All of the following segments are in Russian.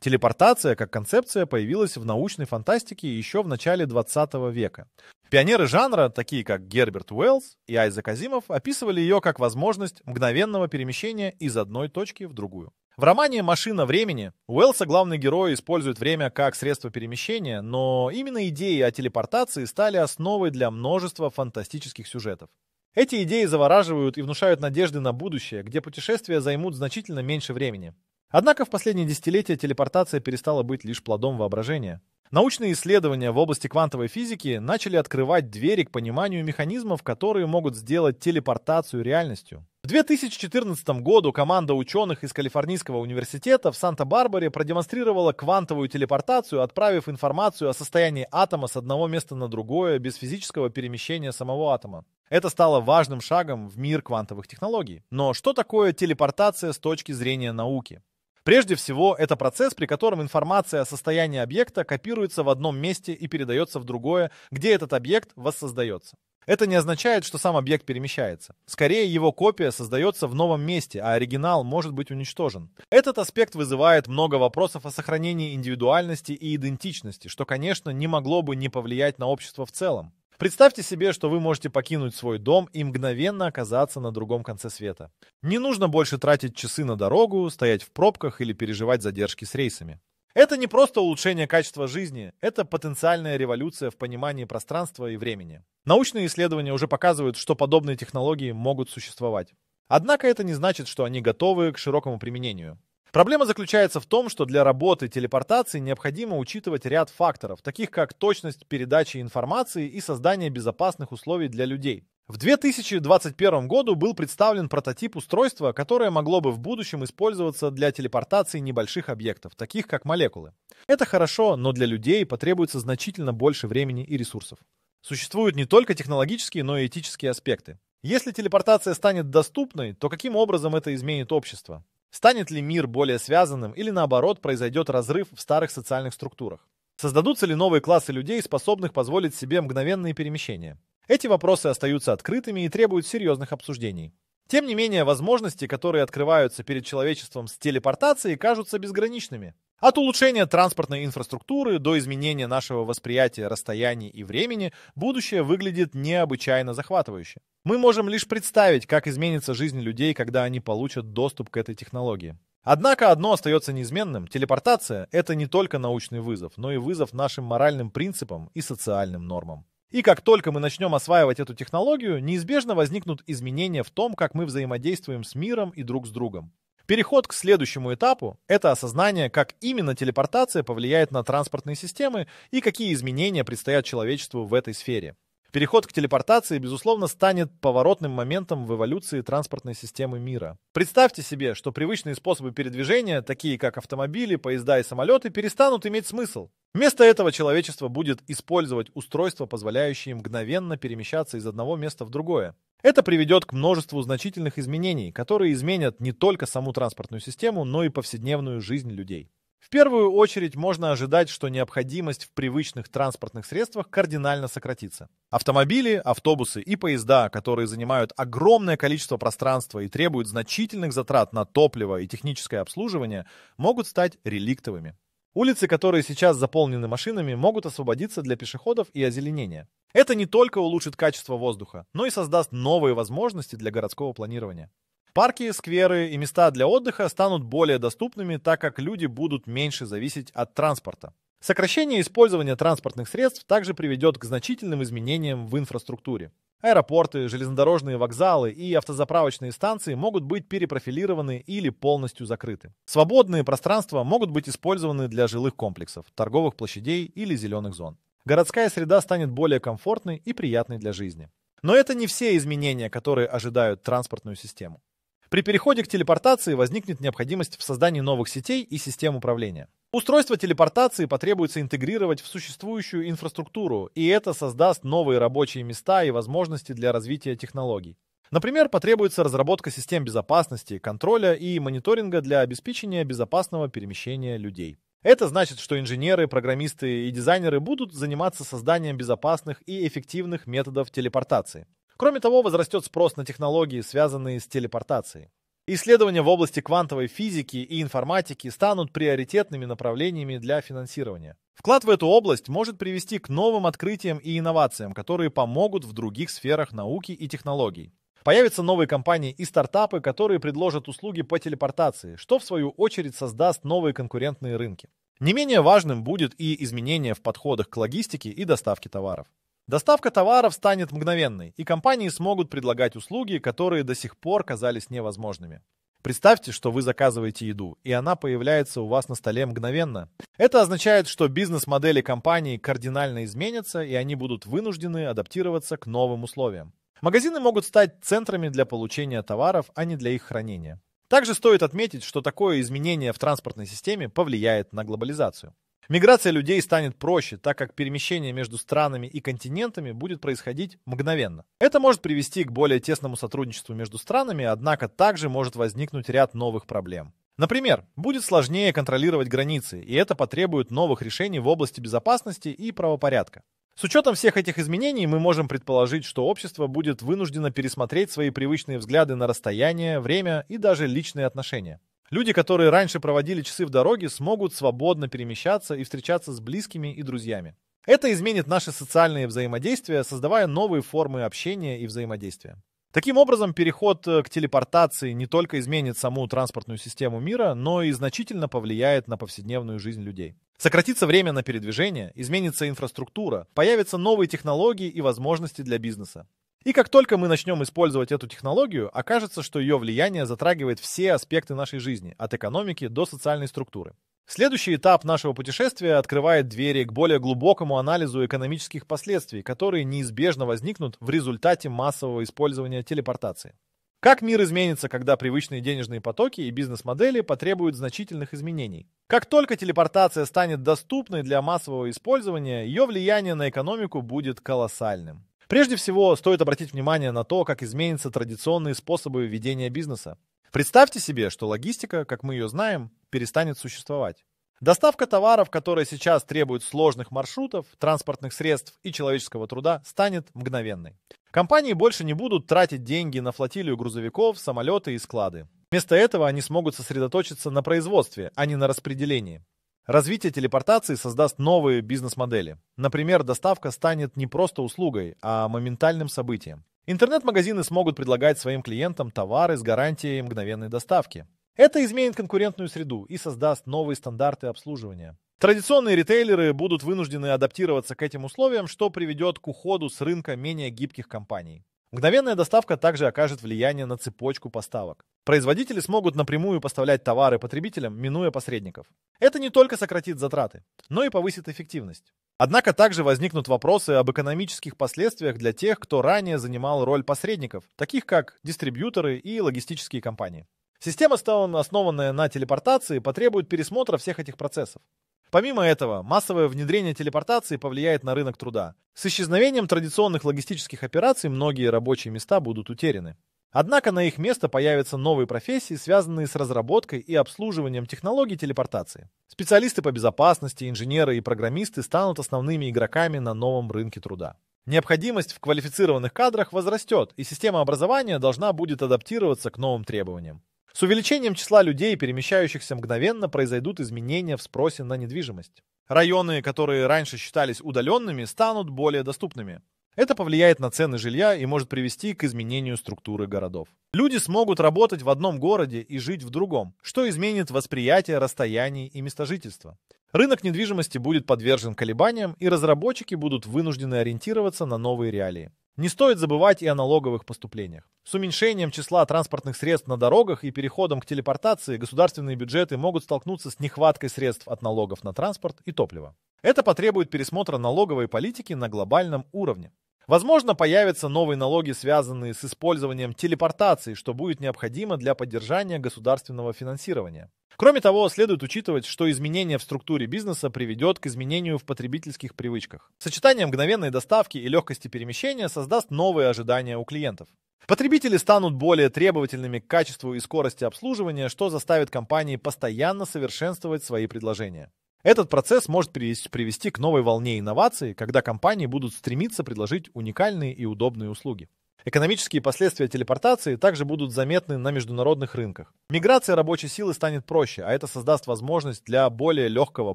Телепортация как концепция появилась в научной фантастике еще в начале 20 века. Пионеры жанра, такие как Герберт Уэллс и Айзек Казимов, описывали ее как возможность мгновенного перемещения из одной точки в другую. В романе «Машина времени» Уэллса главный герой использует время как средство перемещения, но именно идеи о телепортации стали основой для множества фантастических сюжетов. Эти идеи завораживают и внушают надежды на будущее, где путешествия займут значительно меньше времени. Однако в последние десятилетия телепортация перестала быть лишь плодом воображения. Научные исследования в области квантовой физики начали открывать двери к пониманию механизмов, которые могут сделать телепортацию реальностью. В 2014 году команда ученых из Калифорнийского университета в Санта-Барбаре продемонстрировала квантовую телепортацию, отправив информацию о состоянии атома с одного места на другое без физического перемещения самого атома. Это стало важным шагом в мир квантовых технологий. Но что такое телепортация с точки зрения науки? Прежде всего, это процесс, при котором информация о состоянии объекта копируется в одном месте и передается в другое, где этот объект воссоздается. Это не означает, что сам объект перемещается. Скорее, его копия создается в новом месте, а оригинал может быть уничтожен. Этот аспект вызывает много вопросов о сохранении индивидуальности и идентичности, что, конечно, не могло бы не повлиять на общество в целом. Представьте себе, что вы можете покинуть свой дом и мгновенно оказаться на другом конце света. Не нужно больше тратить часы на дорогу, стоять в пробках или переживать задержки с рейсами. Это не просто улучшение качества жизни, это потенциальная революция в понимании пространства и времени. Научные исследования уже показывают, что подобные технологии могут существовать. Однако это не значит, что они готовы к широкому применению. Проблема заключается в том, что для работы телепортации необходимо учитывать ряд факторов, таких как точность передачи информации и создание безопасных условий для людей. В 2021 году был представлен прототип устройства, которое могло бы в будущем использоваться для телепортации небольших объектов, таких как молекулы. Это хорошо, но для людей потребуется значительно больше времени и ресурсов. Существуют не только технологические, но и этические аспекты. Если телепортация станет доступной, то каким образом это изменит общество? Станет ли мир более связанным или наоборот произойдет разрыв в старых социальных структурах? Создадутся ли новые классы людей, способных позволить себе мгновенные перемещения? Эти вопросы остаются открытыми и требуют серьезных обсуждений. Тем не менее, возможности, которые открываются перед человечеством с телепортацией, кажутся безграничными. От улучшения транспортной инфраструктуры до изменения нашего восприятия расстояний и времени будущее выглядит необычайно захватывающе. Мы можем лишь представить, как изменится жизнь людей, когда они получат доступ к этой технологии. Однако одно остается неизменным – телепортация – это не только научный вызов, но и вызов нашим моральным принципам и социальным нормам. И как только мы начнем осваивать эту технологию, неизбежно возникнут изменения в том, как мы взаимодействуем с миром и друг с другом. Переход к следующему этапу – это осознание, как именно телепортация повлияет на транспортные системы и какие изменения предстоят человечеству в этой сфере. Переход к телепортации, безусловно, станет поворотным моментом в эволюции транспортной системы мира. Представьте себе, что привычные способы передвижения, такие как автомобили, поезда и самолеты, перестанут иметь смысл. Вместо этого человечество будет использовать устройства, позволяющие мгновенно перемещаться из одного места в другое. Это приведет к множеству значительных изменений, которые изменят не только саму транспортную систему, но и повседневную жизнь людей. В первую очередь можно ожидать, что необходимость в привычных транспортных средствах кардинально сократится. Автомобили, автобусы и поезда, которые занимают огромное количество пространства и требуют значительных затрат на топливо и техническое обслуживание, могут стать реликтовыми. Улицы, которые сейчас заполнены машинами, могут освободиться для пешеходов и озеленения. Это не только улучшит качество воздуха, но и создаст новые возможности для городского планирования. Парки, скверы и места для отдыха станут более доступными, так как люди будут меньше зависеть от транспорта. Сокращение использования транспортных средств также приведет к значительным изменениям в инфраструктуре. Аэропорты, железнодорожные вокзалы и автозаправочные станции могут быть перепрофилированы или полностью закрыты. Свободные пространства могут быть использованы для жилых комплексов, торговых площадей или зеленых зон. Городская среда станет более комфортной и приятной для жизни. Но это не все изменения, которые ожидают транспортную систему. При переходе к телепортации возникнет необходимость в создании новых сетей и систем управления. Устройство телепортации потребуется интегрировать в существующую инфраструктуру, и это создаст новые рабочие места и возможности для развития технологий. Например, потребуется разработка систем безопасности, контроля и мониторинга для обеспечения безопасного перемещения людей. Это значит, что инженеры, программисты и дизайнеры будут заниматься созданием безопасных и эффективных методов телепортации. Кроме того, возрастет спрос на технологии, связанные с телепортацией. Исследования в области квантовой физики и информатики станут приоритетными направлениями для финансирования. Вклад в эту область может привести к новым открытиям и инновациям, которые помогут в других сферах науки и технологий. Появятся новые компании и стартапы, которые предложат услуги по телепортации, что в свою очередь создаст новые конкурентные рынки. Не менее важным будет и изменение в подходах к логистике и доставке товаров. Доставка товаров станет мгновенной, и компании смогут предлагать услуги, которые до сих пор казались невозможными. Представьте, что вы заказываете еду, и она появляется у вас на столе мгновенно. Это означает, что бизнес-модели компании кардинально изменятся, и они будут вынуждены адаптироваться к новым условиям. Магазины могут стать центрами для получения товаров, а не для их хранения. Также стоит отметить, что такое изменение в транспортной системе повлияет на глобализацию. Миграция людей станет проще, так как перемещение между странами и континентами будет происходить мгновенно. Это может привести к более тесному сотрудничеству между странами, однако также может возникнуть ряд новых проблем. Например, будет сложнее контролировать границы, и это потребует новых решений в области безопасности и правопорядка. С учетом всех этих изменений мы можем предположить, что общество будет вынуждено пересмотреть свои привычные взгляды на расстояние, время и даже личные отношения. Люди, которые раньше проводили часы в дороге, смогут свободно перемещаться и встречаться с близкими и друзьями. Это изменит наши социальные взаимодействия, создавая новые формы общения и взаимодействия. Таким образом, переход э, к телепортации не только изменит саму транспортную систему мира, но и значительно повлияет на повседневную жизнь людей. Сократится время на передвижение, изменится инфраструктура, появятся новые технологии и возможности для бизнеса. И как только мы начнем использовать эту технологию, окажется, что ее влияние затрагивает все аспекты нашей жизни, от экономики до социальной структуры. Следующий этап нашего путешествия открывает двери к более глубокому анализу экономических последствий, которые неизбежно возникнут в результате массового использования телепортации. Как мир изменится, когда привычные денежные потоки и бизнес-модели потребуют значительных изменений? Как только телепортация станет доступной для массового использования, ее влияние на экономику будет колоссальным. Прежде всего, стоит обратить внимание на то, как изменятся традиционные способы ведения бизнеса. Представьте себе, что логистика, как мы ее знаем, перестанет существовать. Доставка товаров, которая сейчас требует сложных маршрутов, транспортных средств и человеческого труда, станет мгновенной. Компании больше не будут тратить деньги на флотилию грузовиков, самолеты и склады. Вместо этого они смогут сосредоточиться на производстве, а не на распределении. Развитие телепортации создаст новые бизнес-модели. Например, доставка станет не просто услугой, а моментальным событием. Интернет-магазины смогут предлагать своим клиентам товары с гарантией мгновенной доставки. Это изменит конкурентную среду и создаст новые стандарты обслуживания. Традиционные ритейлеры будут вынуждены адаптироваться к этим условиям, что приведет к уходу с рынка менее гибких компаний. Мгновенная доставка также окажет влияние на цепочку поставок. Производители смогут напрямую поставлять товары потребителям, минуя посредников. Это не только сократит затраты, но и повысит эффективность. Однако также возникнут вопросы об экономических последствиях для тех, кто ранее занимал роль посредников, таких как дистрибьюторы и логистические компании. Система, основанная на телепортации, потребует пересмотра всех этих процессов. Помимо этого, массовое внедрение телепортации повлияет на рынок труда. С исчезновением традиционных логистических операций многие рабочие места будут утеряны. Однако на их место появятся новые профессии, связанные с разработкой и обслуживанием технологий телепортации. Специалисты по безопасности, инженеры и программисты станут основными игроками на новом рынке труда. Необходимость в квалифицированных кадрах возрастет, и система образования должна будет адаптироваться к новым требованиям. С увеличением числа людей, перемещающихся мгновенно, произойдут изменения в спросе на недвижимость. Районы, которые раньше считались удаленными, станут более доступными. Это повлияет на цены жилья и может привести к изменению структуры городов. Люди смогут работать в одном городе и жить в другом, что изменит восприятие расстояний и местожительства. Рынок недвижимости будет подвержен колебаниям, и разработчики будут вынуждены ориентироваться на новые реалии. Не стоит забывать и о налоговых поступлениях. С уменьшением числа транспортных средств на дорогах и переходом к телепортации государственные бюджеты могут столкнуться с нехваткой средств от налогов на транспорт и топливо. Это потребует пересмотра налоговой политики на глобальном уровне. Возможно, появятся новые налоги, связанные с использованием телепортации, что будет необходимо для поддержания государственного финансирования. Кроме того, следует учитывать, что изменение в структуре бизнеса приведет к изменению в потребительских привычках. Сочетание мгновенной доставки и легкости перемещения создаст новые ожидания у клиентов. Потребители станут более требовательными к качеству и скорости обслуживания, что заставит компании постоянно совершенствовать свои предложения. Этот процесс может привести к новой волне инноваций, когда компании будут стремиться предложить уникальные и удобные услуги. Экономические последствия телепортации также будут заметны на международных рынках. Миграция рабочей силы станет проще, а это создаст возможность для более легкого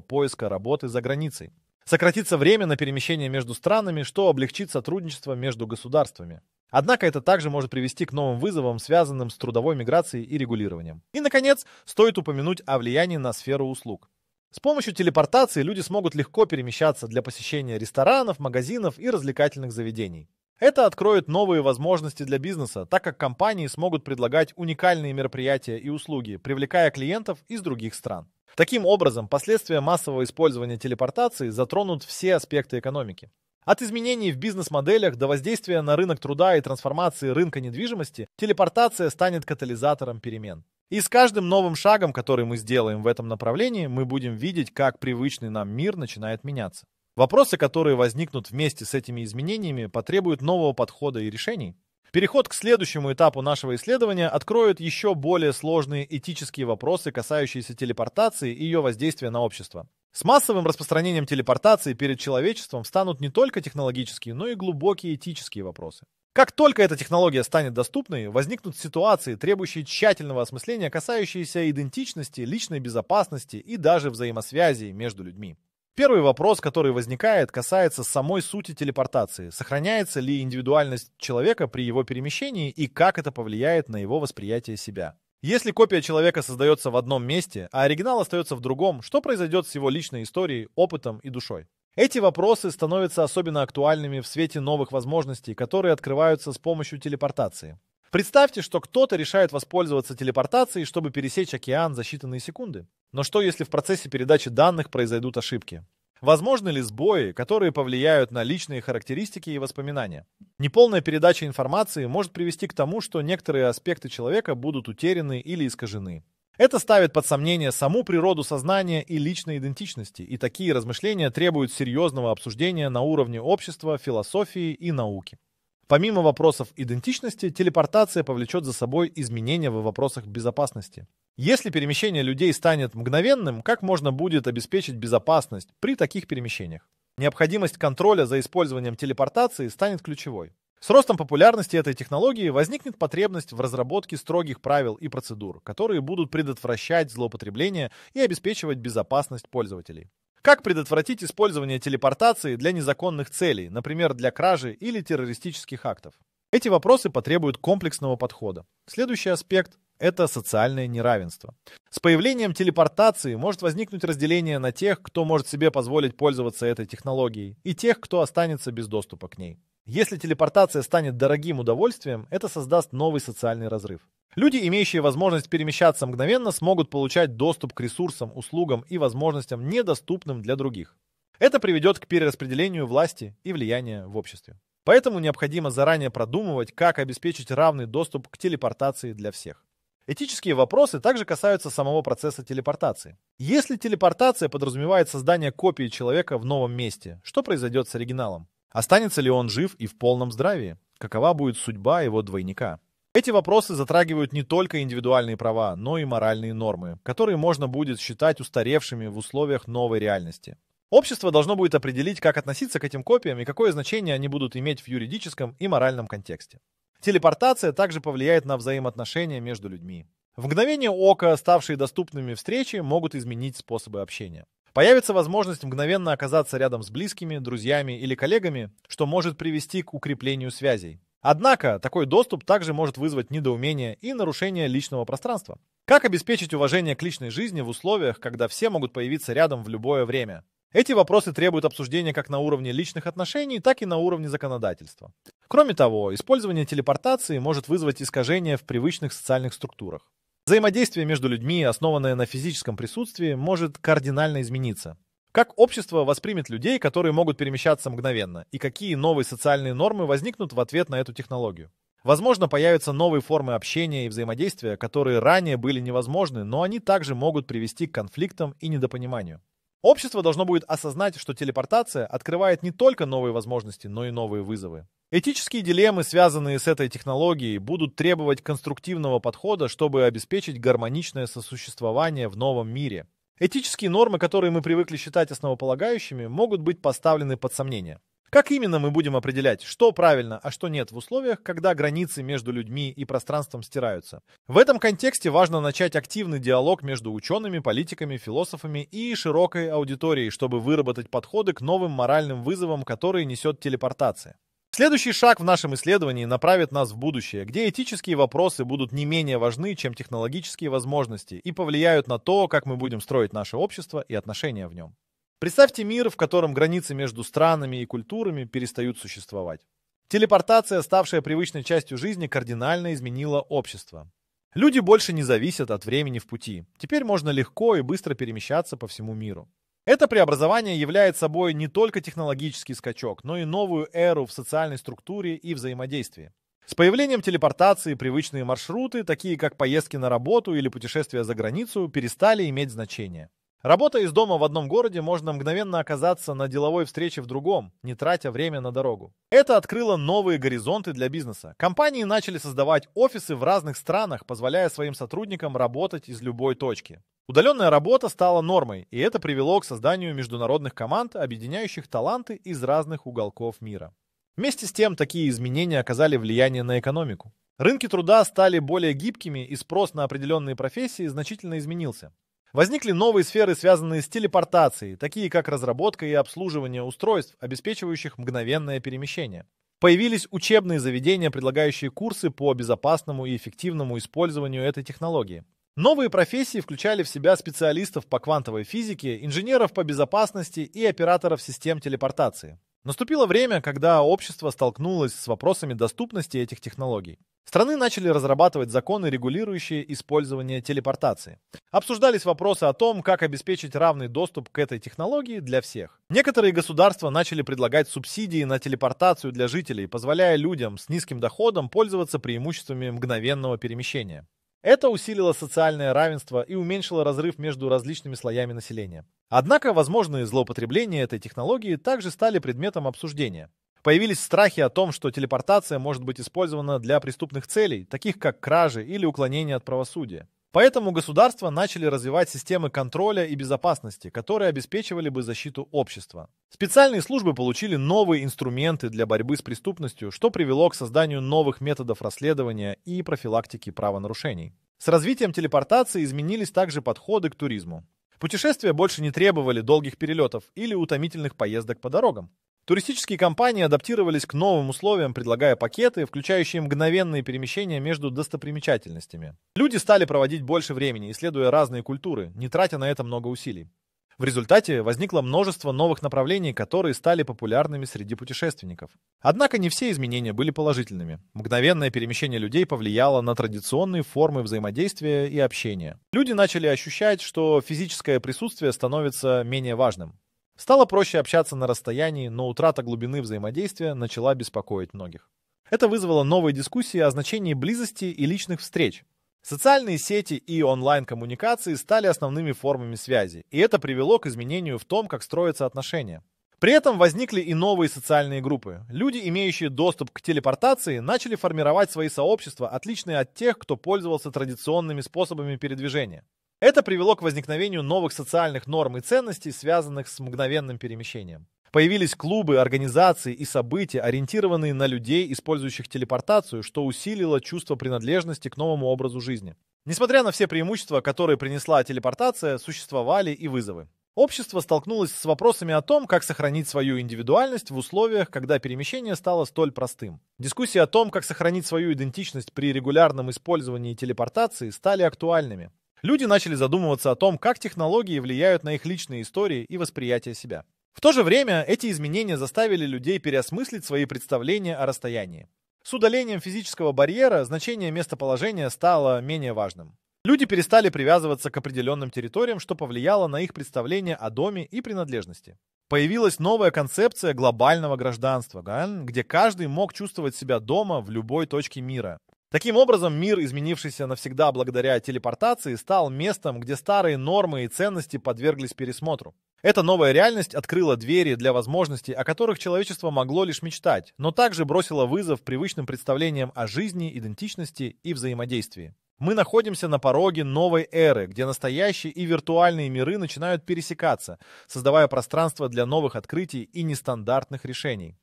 поиска работы за границей. Сократится время на перемещение между странами, что облегчит сотрудничество между государствами. Однако это также может привести к новым вызовам, связанным с трудовой миграцией и регулированием. И, наконец, стоит упомянуть о влиянии на сферу услуг. С помощью телепортации люди смогут легко перемещаться для посещения ресторанов, магазинов и развлекательных заведений. Это откроет новые возможности для бизнеса, так как компании смогут предлагать уникальные мероприятия и услуги, привлекая клиентов из других стран. Таким образом, последствия массового использования телепортации затронут все аспекты экономики. От изменений в бизнес-моделях до воздействия на рынок труда и трансформации рынка недвижимости телепортация станет катализатором перемен. И с каждым новым шагом, который мы сделаем в этом направлении, мы будем видеть, как привычный нам мир начинает меняться. Вопросы, которые возникнут вместе с этими изменениями, потребуют нового подхода и решений. Переход к следующему этапу нашего исследования откроет еще более сложные этические вопросы, касающиеся телепортации и ее воздействия на общество. С массовым распространением телепортации перед человечеством встанут не только технологические, но и глубокие этические вопросы. Как только эта технология станет доступной, возникнут ситуации, требующие тщательного осмысления, касающиеся идентичности, личной безопасности и даже взаимосвязи между людьми. Первый вопрос, который возникает, касается самой сути телепортации. Сохраняется ли индивидуальность человека при его перемещении и как это повлияет на его восприятие себя? Если копия человека создается в одном месте, а оригинал остается в другом, что произойдет с его личной историей, опытом и душой? Эти вопросы становятся особенно актуальными в свете новых возможностей, которые открываются с помощью телепортации. Представьте, что кто-то решает воспользоваться телепортацией, чтобы пересечь океан за считанные секунды. Но что, если в процессе передачи данных произойдут ошибки? Возможны ли сбои, которые повлияют на личные характеристики и воспоминания? Неполная передача информации может привести к тому, что некоторые аспекты человека будут утеряны или искажены. Это ставит под сомнение саму природу сознания и личной идентичности, и такие размышления требуют серьезного обсуждения на уровне общества, философии и науки. Помимо вопросов идентичности, телепортация повлечет за собой изменения в вопросах безопасности. Если перемещение людей станет мгновенным, как можно будет обеспечить безопасность при таких перемещениях? Необходимость контроля за использованием телепортации станет ключевой. С ростом популярности этой технологии возникнет потребность в разработке строгих правил и процедур, которые будут предотвращать злоупотребление и обеспечивать безопасность пользователей. Как предотвратить использование телепортации для незаконных целей, например, для кражи или террористических актов? Эти вопросы потребуют комплексного подхода. Следующий аспект – это социальное неравенство. С появлением телепортации может возникнуть разделение на тех, кто может себе позволить пользоваться этой технологией, и тех, кто останется без доступа к ней. Если телепортация станет дорогим удовольствием, это создаст новый социальный разрыв. Люди, имеющие возможность перемещаться мгновенно, смогут получать доступ к ресурсам, услугам и возможностям, недоступным для других. Это приведет к перераспределению власти и влияния в обществе. Поэтому необходимо заранее продумывать, как обеспечить равный доступ к телепортации для всех. Этические вопросы также касаются самого процесса телепортации. Если телепортация подразумевает создание копии человека в новом месте, что произойдет с оригиналом? Останется ли он жив и в полном здравии? Какова будет судьба его двойника? Эти вопросы затрагивают не только индивидуальные права, но и моральные нормы, которые можно будет считать устаревшими в условиях новой реальности. Общество должно будет определить, как относиться к этим копиям и какое значение они будут иметь в юридическом и моральном контексте. Телепортация также повлияет на взаимоотношения между людьми. В мгновение ока ставшие доступными встречи могут изменить способы общения. Появится возможность мгновенно оказаться рядом с близкими, друзьями или коллегами, что может привести к укреплению связей. Однако, такой доступ также может вызвать недоумение и нарушение личного пространства. Как обеспечить уважение к личной жизни в условиях, когда все могут появиться рядом в любое время? Эти вопросы требуют обсуждения как на уровне личных отношений, так и на уровне законодательства. Кроме того, использование телепортации может вызвать искажения в привычных социальных структурах. Взаимодействие между людьми, основанное на физическом присутствии, может кардинально измениться. Как общество воспримет людей, которые могут перемещаться мгновенно, и какие новые социальные нормы возникнут в ответ на эту технологию? Возможно, появятся новые формы общения и взаимодействия, которые ранее были невозможны, но они также могут привести к конфликтам и недопониманию. Общество должно будет осознать, что телепортация открывает не только новые возможности, но и новые вызовы. Этические дилеммы, связанные с этой технологией, будут требовать конструктивного подхода, чтобы обеспечить гармоничное сосуществование в новом мире. Этические нормы, которые мы привыкли считать основополагающими, могут быть поставлены под сомнение. Как именно мы будем определять, что правильно, а что нет в условиях, когда границы между людьми и пространством стираются? В этом контексте важно начать активный диалог между учеными, политиками, философами и широкой аудиторией, чтобы выработать подходы к новым моральным вызовам, которые несет телепортация. Следующий шаг в нашем исследовании направит нас в будущее, где этические вопросы будут не менее важны, чем технологические возможности, и повлияют на то, как мы будем строить наше общество и отношения в нем. Представьте мир, в котором границы между странами и культурами перестают существовать. Телепортация, ставшая привычной частью жизни, кардинально изменила общество. Люди больше не зависят от времени в пути. Теперь можно легко и быстро перемещаться по всему миру. Это преобразование является собой не только технологический скачок, но и новую эру в социальной структуре и взаимодействии. С появлением телепортации привычные маршруты, такие как поездки на работу или путешествия за границу, перестали иметь значение. Работа из дома в одном городе, можно мгновенно оказаться на деловой встрече в другом, не тратя время на дорогу. Это открыло новые горизонты для бизнеса. Компании начали создавать офисы в разных странах, позволяя своим сотрудникам работать из любой точки. Удаленная работа стала нормой, и это привело к созданию международных команд, объединяющих таланты из разных уголков мира. Вместе с тем, такие изменения оказали влияние на экономику. Рынки труда стали более гибкими, и спрос на определенные профессии значительно изменился. Возникли новые сферы, связанные с телепортацией, такие как разработка и обслуживание устройств, обеспечивающих мгновенное перемещение. Появились учебные заведения, предлагающие курсы по безопасному и эффективному использованию этой технологии. Новые профессии включали в себя специалистов по квантовой физике, инженеров по безопасности и операторов систем телепортации. Наступило время, когда общество столкнулось с вопросами доступности этих технологий. Страны начали разрабатывать законы, регулирующие использование телепортации. Обсуждались вопросы о том, как обеспечить равный доступ к этой технологии для всех. Некоторые государства начали предлагать субсидии на телепортацию для жителей, позволяя людям с низким доходом пользоваться преимуществами мгновенного перемещения. Это усилило социальное равенство и уменьшило разрыв между различными слоями населения. Однако возможные злоупотребления этой технологии также стали предметом обсуждения. Появились страхи о том, что телепортация может быть использована для преступных целей, таких как кражи или уклонение от правосудия. Поэтому государства начали развивать системы контроля и безопасности, которые обеспечивали бы защиту общества. Специальные службы получили новые инструменты для борьбы с преступностью, что привело к созданию новых методов расследования и профилактики правонарушений. С развитием телепортации изменились также подходы к туризму. Путешествия больше не требовали долгих перелетов или утомительных поездок по дорогам. Туристические компании адаптировались к новым условиям, предлагая пакеты, включающие мгновенные перемещения между достопримечательностями. Люди стали проводить больше времени, исследуя разные культуры, не тратя на это много усилий. В результате возникло множество новых направлений, которые стали популярными среди путешественников. Однако не все изменения были положительными. Мгновенное перемещение людей повлияло на традиционные формы взаимодействия и общения. Люди начали ощущать, что физическое присутствие становится менее важным. Стало проще общаться на расстоянии, но утрата глубины взаимодействия начала беспокоить многих. Это вызвало новые дискуссии о значении близости и личных встреч. Социальные сети и онлайн-коммуникации стали основными формами связи, и это привело к изменению в том, как строятся отношения. При этом возникли и новые социальные группы. Люди, имеющие доступ к телепортации, начали формировать свои сообщества, отличные от тех, кто пользовался традиционными способами передвижения. Это привело к возникновению новых социальных норм и ценностей, связанных с мгновенным перемещением. Появились клубы, организации и события, ориентированные на людей, использующих телепортацию, что усилило чувство принадлежности к новому образу жизни. Несмотря на все преимущества, которые принесла телепортация, существовали и вызовы. Общество столкнулось с вопросами о том, как сохранить свою индивидуальность в условиях, когда перемещение стало столь простым. Дискуссии о том, как сохранить свою идентичность при регулярном использовании телепортации, стали актуальными люди начали задумываться о том, как технологии влияют на их личные истории и восприятие себя. В то же время эти изменения заставили людей переосмыслить свои представления о расстоянии. С удалением физического барьера значение местоположения стало менее важным. Люди перестали привязываться к определенным территориям, что повлияло на их представление о доме и принадлежности. Появилась новая концепция глобального гражданства, где каждый мог чувствовать себя дома в любой точке мира, Таким образом, мир, изменившийся навсегда благодаря телепортации, стал местом, где старые нормы и ценности подверглись пересмотру. Эта новая реальность открыла двери для возможностей, о которых человечество могло лишь мечтать, но также бросила вызов привычным представлениям о жизни, идентичности и взаимодействии. Мы находимся на пороге новой эры, где настоящие и виртуальные миры начинают пересекаться, создавая пространство для новых открытий и нестандартных решений.